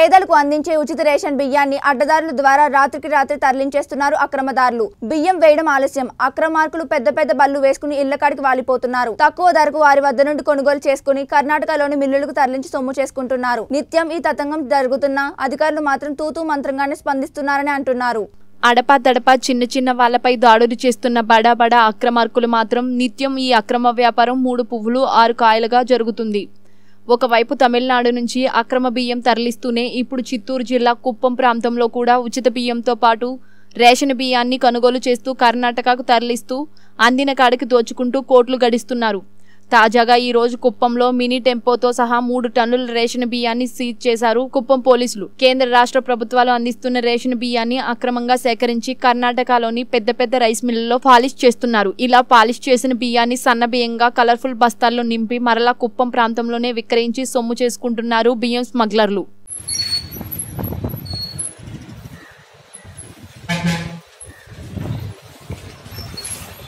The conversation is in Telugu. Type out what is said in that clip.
పేదలకు అందించే ఉచిత రేషన్ బియ్యాన్ని అడ్డదారుల ద్వారా రాత్రికి రాత్రి తరలించేస్తున్నారు అక్రమదారులు బియ్యం వేయడం ఆలస్యం అక్రమార్కులు పెద్ద పెద్ద బళ్ళు వేసుకుని ఇళ్లకాడికి వాలిపోతున్నారు తక్కువ ధరకు వారి వద్ద నుండి కొనుగోలు చేసుకుని కర్ణాటకలోని మిల్లులకు తరలించి సొమ్ము చేసుకుంటున్నారు నిత్యం ఈ తతంగం జరుగుతున్నా అధికారులు మాత్రం తూతూ మంత్రంగానే స్పందిస్తున్నారని అంటున్నారు అడపా తడపా చిన్న చిన్న వాళ్ళపై దాడులు చేస్తున్న బడా బడా అక్రమార్కులు మాత్రం నిత్యం ఈ అక్రమ వ్యాపారం మూడు పువ్వులు ఆరు కాయలుగా జరుగుతుంది ఒకవైపు తమిళనాడు నుంచి అక్రమ బియ్యం తరలిస్తూనే ఇప్పుడు చిత్తూరు జిల్లా కుప్పం ప్రాంతంలో కూడా ఉచిత బియ్యంతో పాటు రేషన్ బియ్యాన్ని కొనుగోలు చేస్తూ కర్ణాటకకు తరలిస్తూ అందిన కాడికి దోచుకుంటూ కోట్లు గడిస్తున్నారు తాజాగా ఈ రోజు కుప్పంలో మినీ టెంపోతో సహా మూడు టన్నుల రేషన్ బియ్యాన్ని సీజ్ చేశారు కుప్పం పోలీసులు కేంద్ర రాష్ట్ర ప్రభుత్వాలు అందిస్తున్న రేషన్ బియ్యాన్ని అక్రమంగా సేకరించి కర్ణాటకలోని పెద్ద పెద్ద రైస్ మిల్లుల్లో పాలిష్ చేస్తున్నారు ఇలా పాలిష్ చేసిన బియ్యాన్ని సన్న బియ్యంగా కలర్ఫుల్ బస్తాల్లో నింపి మరలా కుప్పం ప్రాంతంలోనే విక్రయించి సొమ్ము చేసుకుంటున్నారు బియ్యం స్మగ్లర్లు